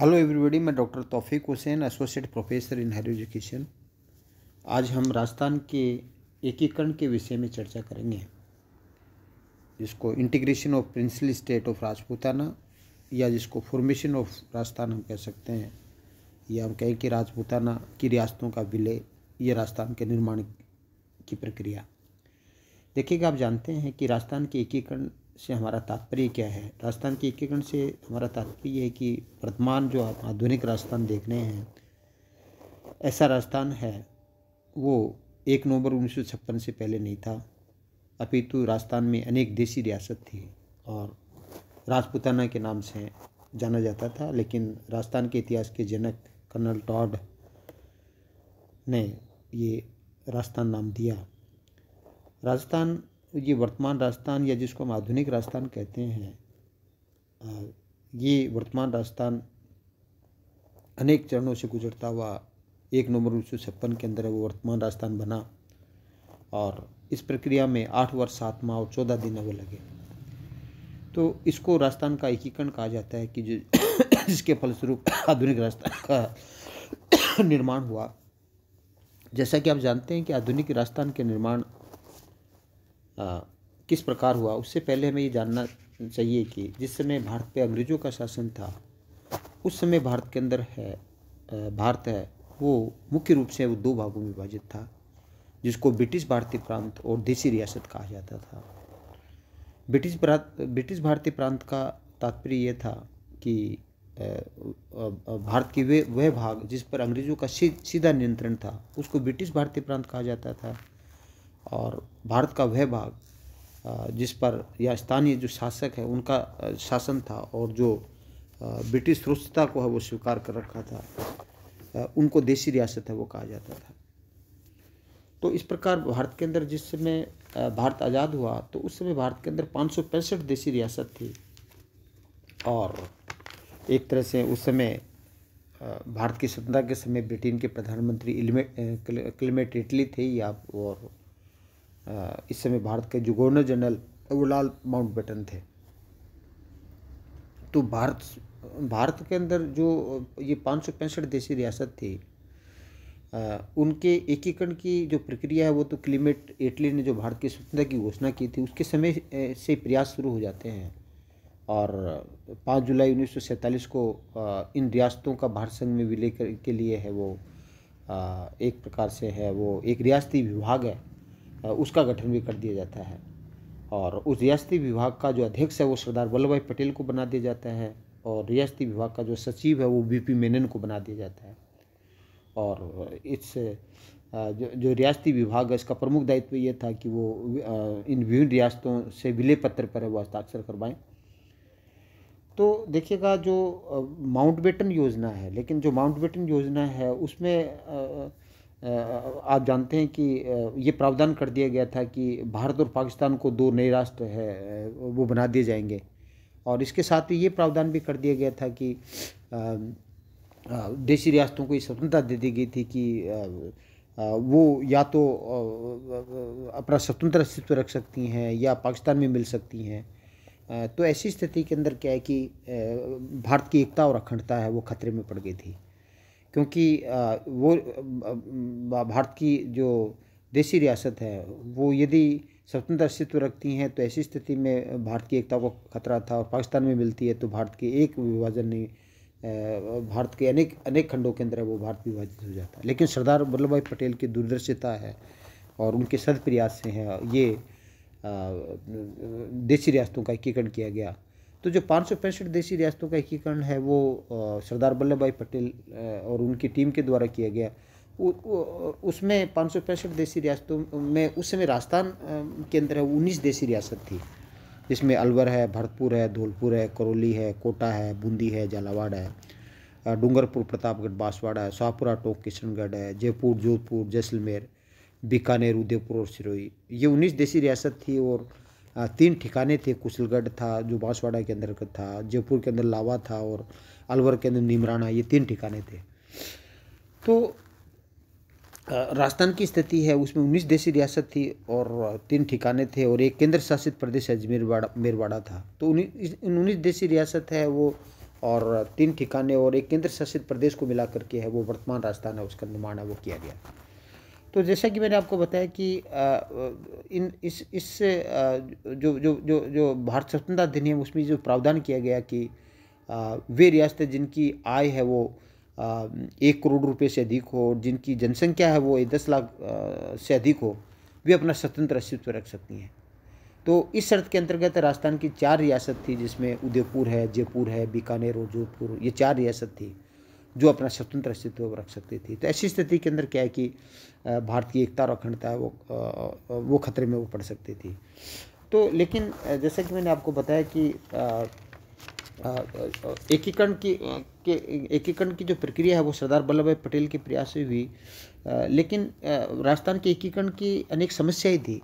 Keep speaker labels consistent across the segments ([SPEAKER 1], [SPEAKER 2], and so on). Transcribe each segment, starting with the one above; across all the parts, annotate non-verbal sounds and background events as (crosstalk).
[SPEAKER 1] hello everybody मैं doctor Taufiq Hussain associate professor in higher education आज हम राजस्थान के एकीकरण के विषय में चर्चा करेंगे जिसको integration of princely state of Rajputana या जिसको फॉर्मेशन ऑफ राजस्थान हम कह सकते हैं या हम कहें कि राजपूताना की रियासतों का विलय या राजस्थान के निर्माण की प्रक्रिया देखिएगा आप जानते हैं कि राजस्थान के एकीकरण से हमारा तात्पर्य क्या है राजस्थान के एकीकरण से हमारा तात्पर्य है कि वर्तमान जो आप आधुनिक राजस्थान देख रहे हैं ऐसा राजस्थान है वो एक नवंबर उन्नीस से पहले नहीं था अपितु राजस्थान में अनेक देसी रियासत थी और राजपुताना के नाम से जाना जाता था लेकिन राजस्थान के इतिहास के जनक कर्नल टॉड ने ये राजस्थान नाम दिया राजस्थान ये वर्तमान राजस्थान या जिसको हम आधुनिक राजस्थान कहते हैं ये वर्तमान राजस्थान अनेक चरणों से गुजरता हुआ एक नवंबर उन्नीस सौ छप्पन के अंदर वो वर्तमान राजस्थान बना और इस प्रक्रिया में आठ वर्ष सात माह और चौदह दिन वो लगे तो इसको राजस्थान का एकीकरण कहा जाता है कि जो (coughs) जिसके फलस्वरूप आधुनिक राजस्थान का (coughs) निर्माण हुआ जैसा कि आप जानते हैं कि आधुनिक राजस्थान के निर्माण आ, किस प्रकार हुआ उससे पहले हमें ये जानना चाहिए कि जिस समय भारत पे अंग्रेज़ों का शासन था उस समय भारत के अंदर है भारत है वो मुख्य रूप से वो दो भागों में विभाजित था जिसको ब्रिटिश भारतीय प्रांत और देसी रियासत कहा जाता था ब्रिटिश ब्रिटिश भारतीय प्रांत का तात्पर्य यह था कि भारत की वे वह भाग जिस पर अंग्रेज़ों का सीधा नियंत्रण था उसको ब्रिटिश भारतीय प्रांत कहा जाता था और भारत का वह भाग जिस पर या स्थानीय जो शासक है उनका शासन था और जो ब्रिटिश रुष्टता को है वो स्वीकार कर रखा था उनको देसी रियासत है वो कहा जाता था तो इस प्रकार भारत के अंदर जिस समय भारत आज़ाद हुआ तो उस समय भारत के अंदर पाँच देसी रियासत थी और एक तरह से उस समय भारत की स्वतंत्रता के समय ब्रिटेन के प्रधानमंत्री क्लेमेट इटली थे या और इस समय भारत के जो गवर्नर जनरल वो लाल माउंट बेटन थे तो भारत भारत के अंदर जो ये पाँच सौ पैंसठ देशी रियासत थी आ, उनके एकीकरण की जो प्रक्रिया है वो तो क्लीमेट एटली ने जो भारत की स्वतंत्रता की घोषणा की थी उसके समय से प्रयास शुरू हो जाते हैं और 5 जुलाई 1947 को इन रियासतों का भारत संघ में विलय के लिए है वो एक प्रकार से है वो एक रियासती विभाग है उसका गठन भी कर दिया जाता है और उस रियासती विभाग का जो अध्यक्ष है वो सरदार वल्लभ भाई पटेल को बना दिया जाता है और रियासती विभाग का जो सचिव है वो बीपी पी मेनन को बना दिया जाता है और इस जो, जो रियासती विभाग है इसका प्रमुख दायित्व ये था कि वो इन विभिन्न रियासतों से विलय पत्र पर है वो हस्ताक्षर करवाएं तो देखिएगा जो माउंटबेटन योजना है लेकिन जो माउंटबेटन योजना है उसमें आप जानते हैं कि ये प्रावधान कर दिया गया था कि भारत और पाकिस्तान को दो नए राष्ट्र है वो बना दिए जाएंगे और इसके साथ ही ये प्रावधान भी कर दिया गया था कि देशी रियासतों को ये स्वतंत्रता दे दी गई थी कि वो या तो अपना स्वतंत्र अस्तित्व रख सकती हैं या पाकिस्तान में मिल सकती हैं तो ऐसी स्थिति के अंदर क्या है कि भारत की एकता और अखंडता है वो खतरे में पड़ गई थी क्योंकि वो भारत की जो देसी रियासत है वो यदि स्वतंत्र अस्तित्व रखती हैं तो ऐसी स्थिति में भारत की एकता को खतरा था और पाकिस्तान में मिलती है तो भारत के एक विभाजन नहीं भारत के अनेक अनेक खंडों के अंदर वो भारत विभाजित हो जाता है लेकिन सरदार वल्लभ भाई पटेल की दूरदर्शिता है और उनके सदप्रयास से हैं ये देसी रियासतों का एकीकरण किया गया तो जो पाँच देसी रियासतों का एकीकरण है वो सरदार वल्लभ भाई पटेल और उनकी टीम के द्वारा किया गया उसमें पाँच देसी रियासतों में उस समय राजस्थान के अंदर है उन्नीस देसी रियासत थी जिसमें अलवर है भरतपुर है धौलपुर है करौली है कोटा है बूंदी है झालावाड़ है डूंगरपुर प्रतापगढ़ बांसवाड़ा है शाहपुरा टोंक किशनगढ़ है जयपुर जोधपुर जैसलमेर बीकानेर उदयपुर और सिरोही ये उन्नीस देसी रियासत थी और तीन ठिकाने थे कुशलगढ़ था जो बांसवाड़ा के अंदर था जयपुर के अंदर लावा था और अलवर के अंदर निमराना ये तीन ठिकाने थे तो राजस्थान की स्थिति है उसमें उन्नीस देशी रियासत थी और तीन ठिकाने थे और एक केंद्र शासित प्रदेश अजमेर मेरवाड़ा था तो उन्नीस देशी रियासत है वो और तीन ठिकाने और एक केंद्र शासित प्रदेश को मिला करके है वो वर्तमान राजस्थान है उसका निर्माण है वो किया गया तो जैसा कि मैंने आपको बताया कि इन इस इससे जो जो जो जो भारत स्वतंत्रता अधिनियम उसमें जो प्रावधान किया गया कि वे रियासतें जिनकी आय है वो एक करोड़ रुपए से अधिक हो और जिनकी जनसंख्या है वो दस लाख से अधिक हो वे अपना स्वतंत्र अस्तित्व रख सकती हैं तो इस शर्त के अंतर्गत राजस्थान की चार रियासत थी जिसमें उदयपुर है जयपुर है बीकानेर और जोधपुर ये चार रियासत थी जो अपना स्वतंत्र अस्तित्व रख सकती थी तो ऐसी स्थिति के अंदर क्या है कि भारत की एकता और अखंडता वो वो खतरे में वो पड़ सकती थी तो लेकिन जैसा कि मैंने आपको बताया कि एकीकरण की के एकीकरण की जो प्रक्रिया है वो सरदार वल्लभ भाई पटेल के प्रयास से हुई लेकिन राजस्थान के एकीकरण की अनेक समस्याएं थी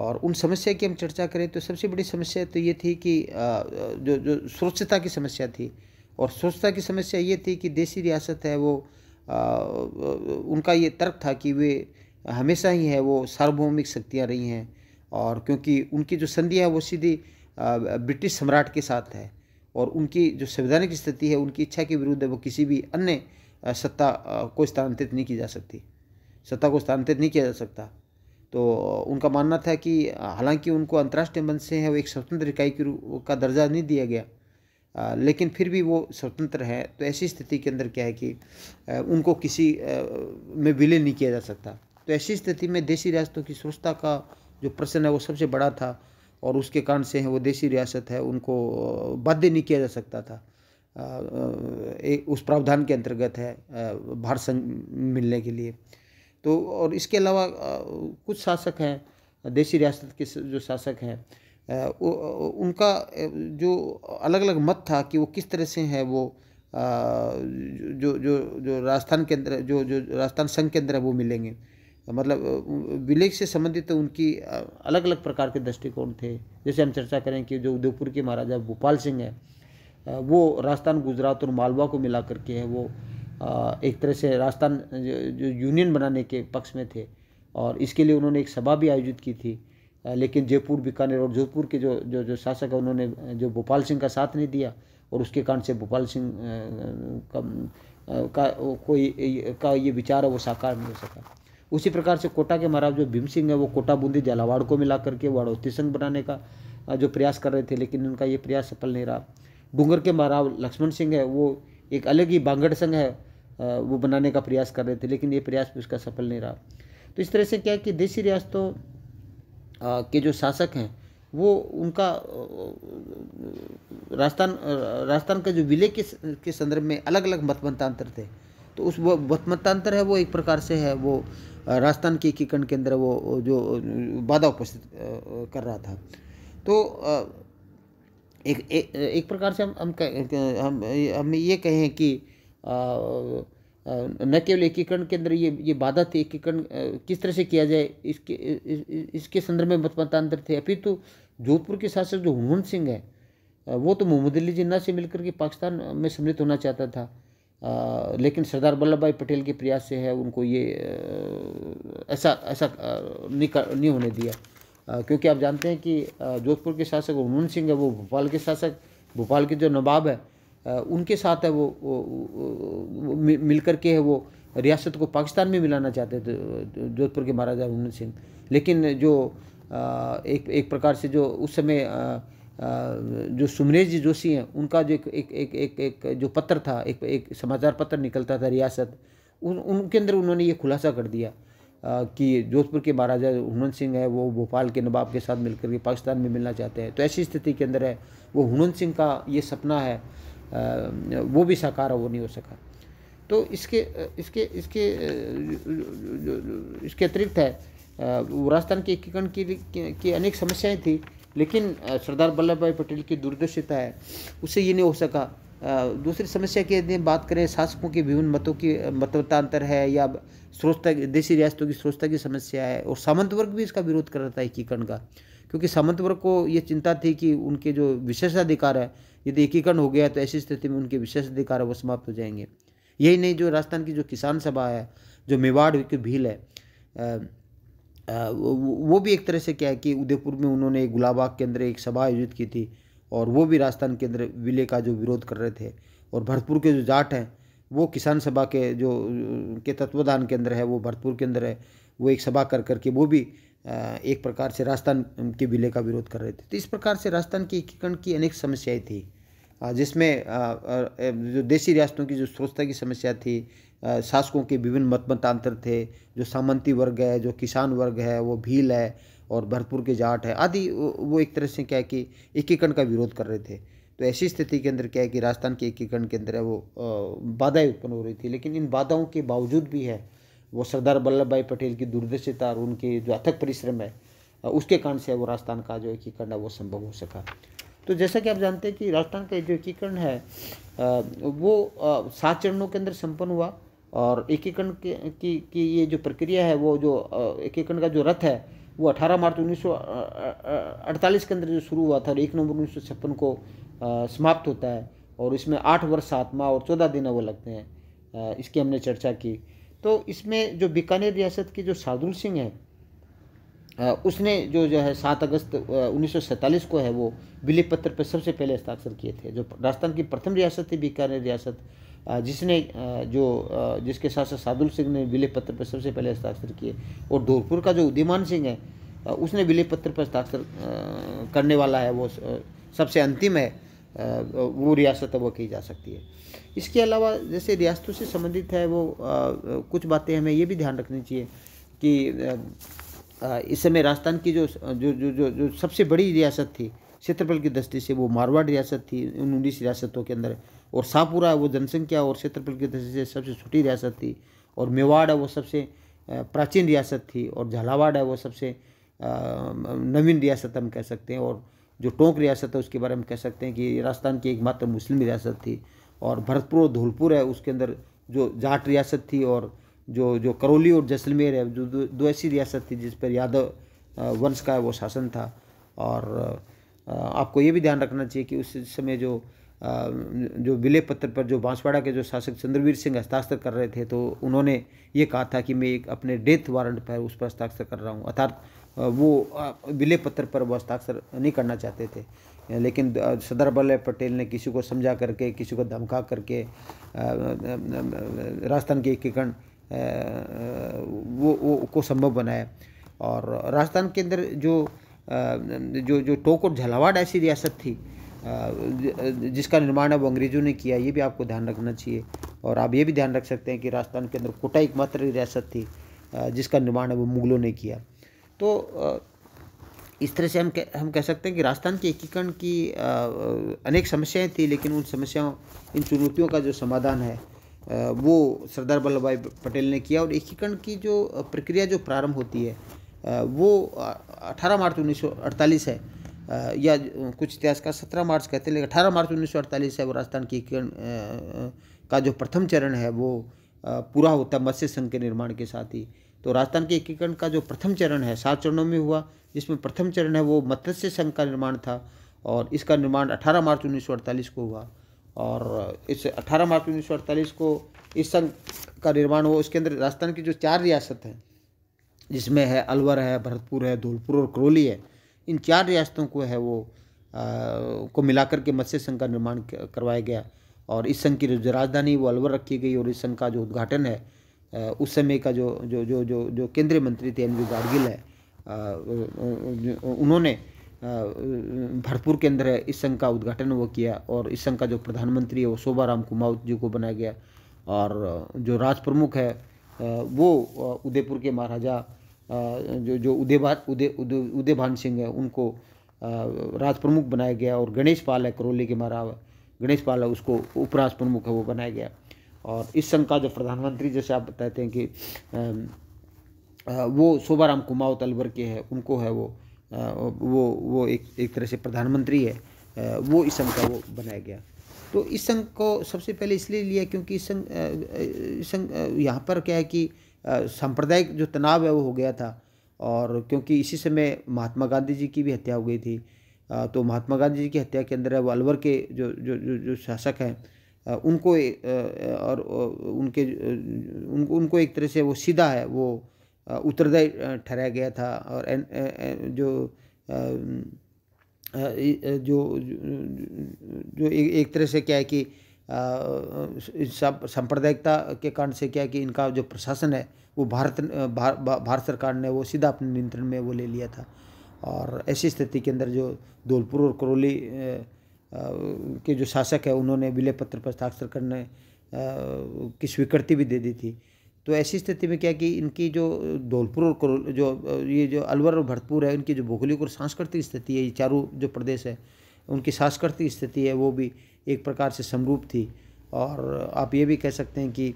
[SPEAKER 1] और उन समस्या की हम चर्चा करें तो सबसे बड़ी समस्या तो ये थी कि जो जो स्वच्छता की समस्या थी और स्वच्छता की समस्या ये थी कि देसी रियासत है वो आ, उनका ये तर्क था कि वे हमेशा ही है वो सार्वभौमिक शक्तियाँ रही हैं और क्योंकि उनकी जो संधि है वो सीधी ब्रिटिश सम्राट के साथ है और उनकी जो संवैधानिक स्थिति है उनकी इच्छा के विरुद्ध है वो किसी भी अन्य सत्ता को स्थानांतरित नहीं की जा सकती सत्ता को स्थानांतरित नहीं किया जा सकता तो उनका मानना था कि हालांकि उनको अंतर्राष्ट्रीय मंच से है वो एक स्वतंत्र इकाई का दर्जा नहीं दिया गया लेकिन फिर भी वो स्वतंत्र है तो ऐसी स्थिति के अंदर क्या है कि उनको किसी में विलय नहीं किया जा सकता तो ऐसी स्थिति में देसी रियासतों की स्वच्छता का जो प्रश्न है वो सबसे बड़ा था और उसके कारण से है वो देसी रियासत है उनको बाध्य नहीं किया जा सकता था एक उस प्रावधान के अंतर्गत है भारत संघ मिलने के लिए तो और इसके अलावा कुछ शासक हैं देसी रियासत के जो शासक हैं उनका जो अलग अलग मत था कि वो किस तरह से है वो जो जो जो राजस्थान के अंदर जो जो राजस्थान संघ के अंदर है वो मिलेंगे मतलब विलेज से संबंधित तो उनकी अलग अलग प्रकार के दृष्टिकोण थे जैसे हम चर्चा करें कि जो उदयपुर के महाराजा भोपाल सिंह हैं वो राजस्थान गुजरात और मालवा को मिला करके है वो एक तरह से राजस्थान जो यूनियन बनाने के पक्ष में थे और इसके लिए उन्होंने एक सभा भी आयोजित की थी लेकिन जयपुर बीकानेर और जोधपुर के जो जो जो शासक है उन्होंने जो भोपाल सिंह का साथ नहीं दिया और उसके कारण से भोपाल सिंह का, का कोई का ये विचार है वो साकार नहीं हो सका उसी प्रकार से कोटा के महाराज जो भीम सिंह है वो कोटा बूंदी झालावाड़ को मिला करके वाड़ोती संघ बनाने का जो प्रयास कर रहे थे लेकिन उनका ये प्रयास सफल नहीं रहा डूंगर के महाराज लक्ष्मण सिंह है वो एक अलग ही बांगड़ संघ है वो बनाने का प्रयास कर रहे थे लेकिन ये प्रयास भी उसका सफल नहीं रहा तो इस तरह से क्या है कि देसी रियासतों के जो शासक हैं वो उनका राजस्थान राजस्थान का जो विलय के के संदर्भ में अलग अलग मत मतांतर थे तो उस वो मतमतांतर है वो एक प्रकार से है वो राजस्थान के एकीकरण के अंदर वो जो बाधा उपस्थित कर रहा था तो एक एक, एक प्रकार से हम हम हम हम ये कहें कि आ, न केवल एकीकरण के अंदर ये ये बाधा थी एकीकरण किस तरह से किया जाए इसके इस, इसके संदर्भ में मत थे थे तो जोधपुर के शासक जो हनुमंत सिंह है वो तो मोहम्मद अली जिन्ना से मिलकर के पाकिस्तान में सम्मिलित होना चाहता था आ, लेकिन सरदार वल्लभ भाई पटेल के प्रयास से है उनको ये ऐसा ऐसा नहीं नहीं होने दिया आ, क्योंकि आप जानते हैं कि जोधपुर के शासक हनुमंत सिंह है वो भोपाल के शासक भोपाल के जो नवाब है उनके साथ है वो, वो, वो मिल के है वो रियासत को पाकिस्तान में मिलाना चाहते थे जोधपुर के महाराजा हरमंद सिंह लेकिन जो एक एक प्रकार से जो उस समय जो सुमरेश जी जोशी हैं उनका जो एक एक एक एक, एक जो पत्र था एक एक समाचार पत्र निकलता था रियासत उन उनके अंदर उन्होंने ये खुलासा कर दिया कि जोधपुर के महाराजा हुनंत सिंह है वो भोपाल के नवाब के साथ मिलकर के पाकिस्तान में मिलना चाहते हैं तो ऐसी स्थिति के अंदर है वो हुनंत सिंह का ये सपना है वो भी साकार वो नहीं हो सका तो इसके इसके इसके इसके अतिरिक्त है राजस्थान के एकीकरण की, की अनेक समस्याएं थी लेकिन सरदार वल्लभ भाई पटेल की दूरदर्शिता है उससे ये नहीं हो सका दूसरी समस्या की यदि बात करें शासकों के विभिन्न मतों की मतमतांतर है या स्रोतता देशी रियासतों की स्रोतता की समस्या है और सामंत वर्ग भी इसका विरोध कर रहा था एकीकरण का क्योंकि सामंत वर्ग को ये चिंता थी कि उनके जो विशेषाधिकार है यदि एकीकरण हो गया तो ऐसी स्थिति में उनके विशेषाधिकार है वो समाप्त हो जाएंगे यही नहीं जो राजस्थान की जो किसान सभा है जो मेवाड़ की भील है वो भी एक तरह से क्या है कि उदयपुर में उन्होंने गुलाबाग के अंदर एक सभा आयोजित की थी और वो भी राजस्थान के अंदर विलय का जो विरोध कर रहे थे और भरतपुर के जो जाट हैं वो किसान सभा के जो के तत्वाधान के अंदर है वो भरतपुर के अंदर है वो एक सभा कर करके वो भी एक प्रकार से राजस्थान के विलय का विरोध कर रहे थे तो इस प्रकार से राजस्थान के एकीकरण की अनेक समस्याएं थी जिसमें जो देसी रियासतों की जो स्वच्छता की समस्या थी शासकों के विभिन्न मत मतांतर थे जो सामंती वर्ग है जो किसान वर्ग है वो भील है और भरतपुर के जाट है आदि वो एक तरह से क्या है कि एकीकरण का विरोध कर रहे थे तो ऐसी स्थिति के अंदर क्या है कि राजस्थान के एकीकरण के अंदर है वो बाधाएं उत्पन्न हो रही थी लेकिन इन बाधाओं के बावजूद भी है वो सरदार वल्लभ भाई पटेल की दूरदर्शिता और उनके जो अथक परिश्रम है उसके कारण से वो राजस्थान का जो एकीकरण है वो संभव हो सका तो जैसा कि आप जानते हैं कि राजस्थान का जो एकीकरण है वो सात चरणों के अंदर संपन्न हुआ और एकीकरण की की ये जो प्रक्रिया है वो जो एकीकरण का जो रथ है वो 18 मार्च 1948 के अंदर जो शुरू हुआ था और एक नवंबर उन्नीस को समाप्त होता है और इसमें आठ वर्ष सात माह और चौदह दिन वो लगते हैं इसकी हमने चर्चा की तो इसमें जो बीकानेर रियासत की जो शार्दुल सिंह है उसने जो जो है सात अगस्त उन्नीस को है वो विलय पत्र पर सबसे पहले हस्ताक्षर किए थे जो राजस्थान की प्रथम रियासत थी बीकानेर रियासत जिसने जो जिसके साथ साथ साधुल सिंह ने विलय पत्र पर सबसे पहले हस्ताक्षर किए और धौलपुर का जो उदयमान सिंह है उसने विलय पत्र पर हस्ताक्षर करने वाला है वो सबसे अंतिम है वो रियासत वो की जा सकती है इसके अलावा जैसे रियासतों से संबंधित है वो आ, कुछ बातें हमें ये भी ध्यान रखनी चाहिए कि इस समय राजस्थान की जो जो जो जो, जो सबसे बड़ी रियासत थी क्षेत्रफल की दृष्टि से वो मारवाड़ रियासत थी उन उन्नीस रियासतों के अंदर और सापुरा वो जनसंख्या और क्षेत्रफल की दृष्टि से सबसे छोटी रियासत थी और मेवाड़ है वो सबसे प्राचीन रियासत थी और झालावाड़ है वो सबसे नवीन रियासत हम कह सकते हैं और जो टोंक रियासत है उसके बारे में कह सकते हैं कि राजस्थान की एकमात्र मुस्लिम रियासत थी और भरतपुर और धौलपुर है उसके अंदर जो जाट रियासत थी और जो जो करौली और जैसलमेर है जो दो ऐसी रियासत थी जिस पर यादव वंश का वो शासन था और आपको ये भी ध्यान रखना चाहिए कि उस समय जो जो विलय पत्र पर जो बांसवाड़ा के जो शासक चंद्रवीर सिंह हस्ताक्षर कर रहे थे तो उन्होंने ये कहा था कि मैं एक अपने डेथ वारंट पर उस पर हस्ताक्षर कर रहा हूँ अर्थात वो विलय पत्र पर वो हस्ताक्षर नहीं करना चाहते थे लेकिन सरदार वल्लभ पटेल ने किसी को समझा करके किसी को धमका करके राजस्थान के एकीकरण वो, वो को संभव बनाया और राजस्थान के अंदर जो जो जो टोक और झलावाड़ ऐसी रियासत थी जिसका निर्माण अब अंग्रेजों ने किया ये भी आपको ध्यान रखना चाहिए और आप ये भी ध्यान रख सकते हैं कि राजस्थान के अंदर कोटा एकमात्र रियासत थी जिसका निर्माण अब मुगलों ने किया तो इस तरह से हम कह हम कह सकते हैं कि राजस्थान के एकीकरण की अनेक समस्याएं थी लेकिन उन समस्याओं इन चुनौतियों का जो समाधान है वो सरदार वल्लभ भाई पटेल ने किया और एकीकरण की जो प्रक्रिया जो प्रारंभ होती है वो 18 मार्च 1948 है या कुछ इतिहासकार सत्रह मार्च कहते हैं लेकिन अठारह मार्च 1948 है वो राजस्थान के एकीकरण का जो प्रथम चरण है वो पूरा होता है मत्स्य संघ के निर्माण के साथ ही तो राजस्थान के एकीकरण का जो प्रथम चरण है सात चरणों में हुआ जिसमें प्रथम चरण है वो मत्स्य संघ का निर्माण था और इसका निर्माण 18 मार्च 1948 को हुआ और इस 18 मार्च 1948 को इस संघ का निर्माण हुआ उसके अंदर राजस्थान की जो चार रियासत हैं जिसमें है अलवर है भरतपुर है धौलपुर और करौली है इन चार रियासतों को है वो आ, को मिलाकर के मत्स्य संघ का निर्माण करवाया गया और इस संघ की जो राजधानी वो अलवर रखी गई और इस संघ का जो उद्घाटन है उस समय का जो जो जो जो जो केंद्रीय मंत्री थे एन वी गाडगिल है उन्होंने भरतपुर के अंदर इस संघ का उद्घाटन वो किया और इस संघ का जो प्रधानमंत्री है वो शोभा राम कुमावत जी को बनाया गया और जो राज प्रमुख है वो उदयपुर के महाराजा जो जो उदयभा उदय उदयभान सिंह है उनको राज प्रमुख बनाया गया और गणेश पाल है करौली के महाराज गणेश पाल है उसको उपराज प्रमुख है वो बनाया गया और इस संघ का जो प्रधानमंत्री जैसे आप बताते हैं कि वो शोभाराम कुमावत अलवर के हैं उनको है वो वो वो एक एक तरह से प्रधानमंत्री है वो इस संघ का वो बनाया गया तो इस संघ को सबसे पहले इसलिए लिया क्योंकि इस संघ इस संघ यहाँ पर क्या है कि सांप्रदायिक जो तनाव है वो हो गया था और क्योंकि इसी समय महात्मा गांधी जी की भी हत्या हो गई थी तो महात्मा गांधी जी की हत्या के अंदर है वो अलवर के जो जो जो, जो शासक हैं उनको और उनके उनको उनको एक तरह से वो सीधा है वो उत्तरदायी ठहराया गया था और जो जो जो एक तरह से क्या है कि सब सांप्रदायिकता के कारण से क्या है कि इनका जो प्रशासन है वो भारत भार, भारत सरकार ने वो सीधा अपने नियंत्रण में वो ले लिया था और ऐसी स्थिति के अंदर जो धौलपुर और करौली के जो शासक है उन्होंने विलय पत्र पर हस्ताक्षर करने की स्वीकृति भी दे दी थी तो ऐसी स्थिति में क्या कि इनकी जो धौलपुर और जो ये जो अलवर और भरतपुर है इनकी जो भौगोलिक और सांस्कृतिक स्थिति है ये चारों जो प्रदेश है उनकी सांस्कृतिक स्थिति है वो भी एक प्रकार से समरूप थी और आप ये भी कह सकते हैं कि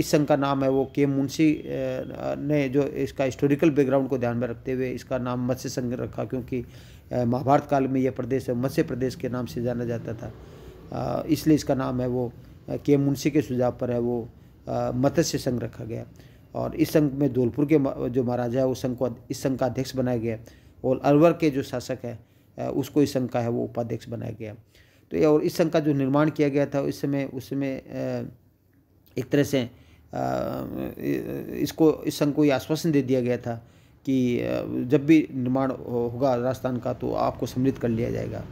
[SPEAKER 1] इस संघ का नाम है वो के मुंशी ने जो इसका हिस्टोरिकल बैकग्राउंड को ध्यान में रखते हुए इसका नाम मत्स्य संघ रखा क्योंकि महाभारत काल में यह प्रदेश मत्स्य प्रदेश के नाम से जाना जाता था इसलिए इसका नाम है वो के मुंशी के सुझाव पर है वो मत्स्य संघ रखा गया और इस संघ में धौलपुर के जो महाराजा है उस संघ को इस संघ का अध्यक्ष बनाया गया और अलवर के जो शासक है उसको इस संघ का है वो उपाध्यक्ष बनाया गया तो ये और इस संघ का जो निर्माण किया गया था उस समय उसमें एक तरह से इसको इस संघ को ये आश्वासन दे दिया गया था कि जब भी निर्माण होगा राजस्थान का तो आपको सम्मिलित कर लिया जाएगा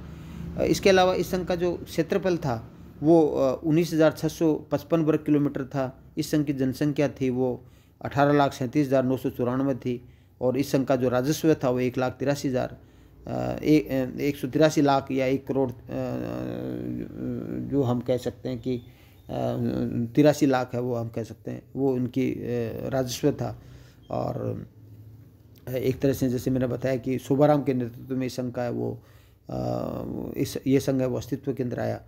[SPEAKER 1] इसके अलावा इस संघ का जो क्षेत्रफल था वो उन्नीस हज़ार छः सौ पचपन वर्ग किलोमीटर था इस संघ की जनसंख्या थी वो अठारह लाख सैंतीस हज़ार नौ सौ चौरानवे थी और इस संघ का जो राजस्व था वो एक लाख तिरासी हज़ार एक, एक सौ तिरासी लाख या एक करोड़ जो हम कह सकते हैं कि तिरासी लाख है वो हम कह सकते हैं वो उनकी राजस्व था और एक तरह से जैसे मैंने बताया कि शोभाराम के नेतृत्व में इस संघ का वो इस ये संघ है वो अस्तित्व के अंदर आया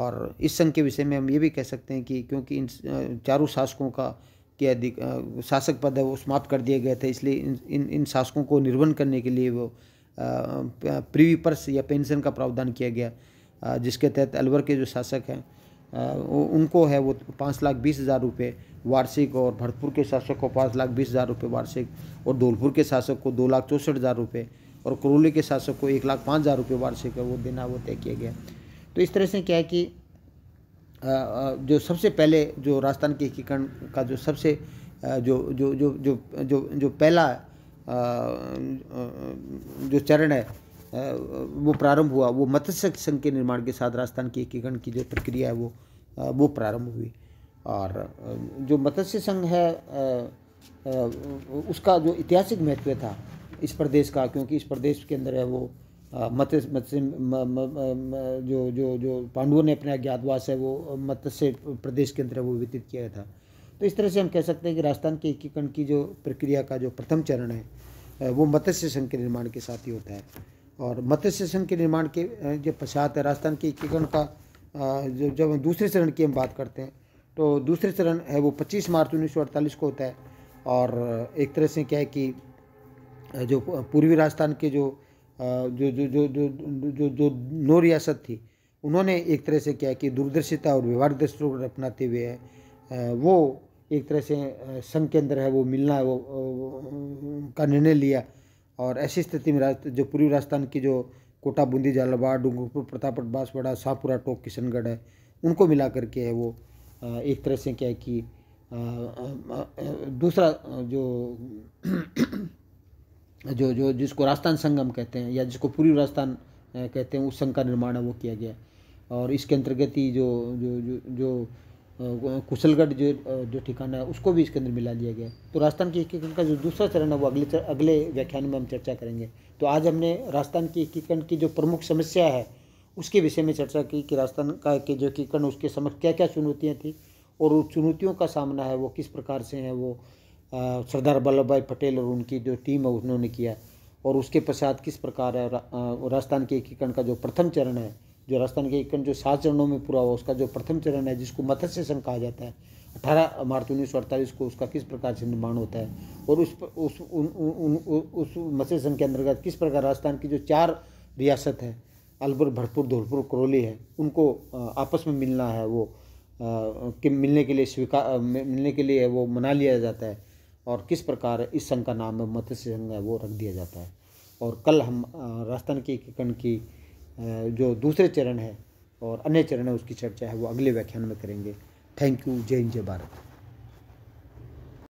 [SPEAKER 1] और इस संघ के विषय में हम ये भी कह सकते हैं कि क्योंकि इन चारों शासकों का के अधिक शासक पद है वो समाप्त कर दिए गए थे इसलिए इन इन, इन शासकों को निर्वहन करने के लिए वो प्रीवी पर्स या पेंशन का प्रावधान किया गया जिसके तहत अलवर के जो शासक हैं उनको है वो पाँच लाख बीस हज़ार रुपये वार्षिक और भरतपुर के शासक को पाँच लाख बीस हज़ार रुपये वार्षिक और धौलपुर के शासक को दो लाख चौंसठ हज़ार रुपये और करौली के शासक को एक लाख पाँच हज़ार रुपये वार्षिक वो देना वो तय किया गया तो इस तरह से क्या है कि जो सबसे पहले जो राजस्थान के एकीकरण का जो सबसे जो जो जो जो जो जो पहला जो चरण है वो प्रारंभ हुआ वो मत्स्य संघ के निर्माण के साथ राजस्थान के एकीकरण की जो प्रक्रिया है वो वो प्रारंभ हुई और जो मत्स्य संघ है उसका जो ऐतिहासिक महत्व था इस प्रदेश का क्योंकि इस प्रदेश के अंदर है वो मत्स्य मत्स्य जो जो जो पांडवों ने अपना ज्ञातवास है वो मत्स्य प्रदेश के अंदर वो वितरित किया था तो इस तरह से हम कह सकते हैं कि राजस्थान के एकीकरण की जो प्रक्रिया का जो प्रथम चरण है वो मत्स्य संघ के निर्माण के साथ ही होता है और मत्स्य संघ के निर्माण के जो पश्चात है राजस्थान के एकीकरण का जो जब दूसरे चरण की हम बात करते हैं तो दूसरे चरण है वो 25 मार्च उन्नीस को होता है और एक तरह से क्या है कि जो पूर्वी राजस्थान के जो जो जो जो जो जो जो नौ रियासत थी उन्होंने एक तरह से क्या है कि दूरदर्शिता और व्यवहार दृष्टि अपनाते हुए है वो एक तरह से संघ के अंदर है वो मिलना है वो का निर्णय लिया और ऐसी स्थिति में जो पूर्वी राजस्थान की जो कोटा बूंदी झालावाड़ डूंगरपुर प्रतापगढ़ बांसवाड़ा शाहपुरा टोक किशनगढ़ है उनको मिला करके है वो एक तरह से क्या कि दूसरा जो जो जो जिसको राजस्थान संगम कहते हैं या जिसको पूरी राजस्थान कहते हैं उस संघ का निर्माण वो किया गया और इसके अंतर्गत ही जो जो जो, जो कुशलगढ़ जो जो ठिकाना है उसको भी इसके अंदर मिला लिया गया तो राजस्थान के एकीकरण का जो दूसरा चरण है वो अगले अगले व्याख्यान में हम चर्चा करेंगे तो आज हमने राजस्थान के एकीकरण की जो प्रमुख समस्या है उसके विषय में चर्चा की कि राजस्थान का के जो कि कर्ण उसके समक्ष क्या क्या चुनौतियाँ थी और उन चुनौतियों का सामना है वो किस प्रकार से है वो सरदार वल्लभ भाई पटेल और उनकी जो टीम है उन्होंने किया और उसके पश्चात किस प्रकार है राजस्थान के एकीकरण का जो प्रथम चरण है जो राजस्थान के एकीकरण जो सात चरणों में पूरा हुआ उसका जो प्रथम चरण है जिसको मत्स्य संघ कहा जाता है अठारह मार्च उन्नीस को उसका किस प्रकार से निर्माण होता है और उस उस उन, उन, उन, उस मत्स्य संघ के अंतर्गत किस प्रकार राजस्थान की जो चार रियासत है अलवर भरपूर धौलपुर करौली है उनको आपस में मिलना है वो कि मिलने के लिए स्वीकार मिलने के लिए वो मना लिया जाता है और किस प्रकार इस संघ का नाम मत्स्य संघ है वो रख दिया जाता है और कल हम राजस्थान की एकीकरण की जो दूसरे चरण है और अन्य चरण है उसकी चर्चा है वो अगले व्याख्यान में करेंगे थैंक यू जय हिंद जय भारत